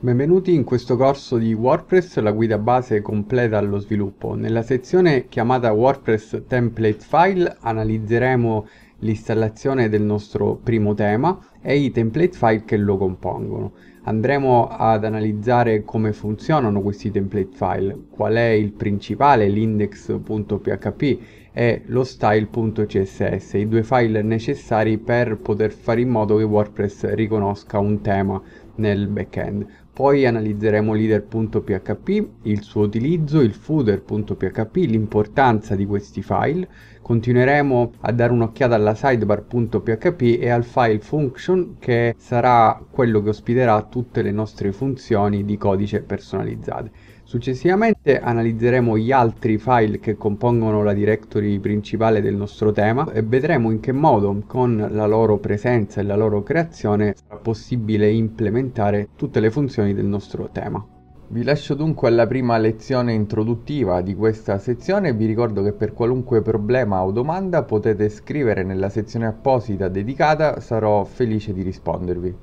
Benvenuti in questo corso di WordPress, la guida base completa allo sviluppo. Nella sezione chiamata WordPress Template File analizzeremo l'installazione del nostro primo tema e i template file che lo compongono. Andremo ad analizzare come funzionano questi template file, qual è il principale, l'index.php e lo style.css, i due file necessari per poter fare in modo che WordPress riconosca un tema nel backend. Poi analizzeremo leader.php, il suo utilizzo, il footer.php, l'importanza di questi file. Continueremo a dare un'occhiata alla sidebar.php e al file function Collection che sarà quello che ospiterà tutte le nostre funzioni di codice personalizzate. Successivamente analizzeremo gli altri file che compongono la directory principale del nostro tema e vedremo in che modo con la loro presenza e la loro creazione sarà possibile implementare tutte le funzioni del nostro tema. Vi lascio dunque alla prima lezione introduttiva di questa sezione e vi ricordo che per qualunque problema o domanda potete scrivere nella sezione apposita dedicata, sarò felice di rispondervi.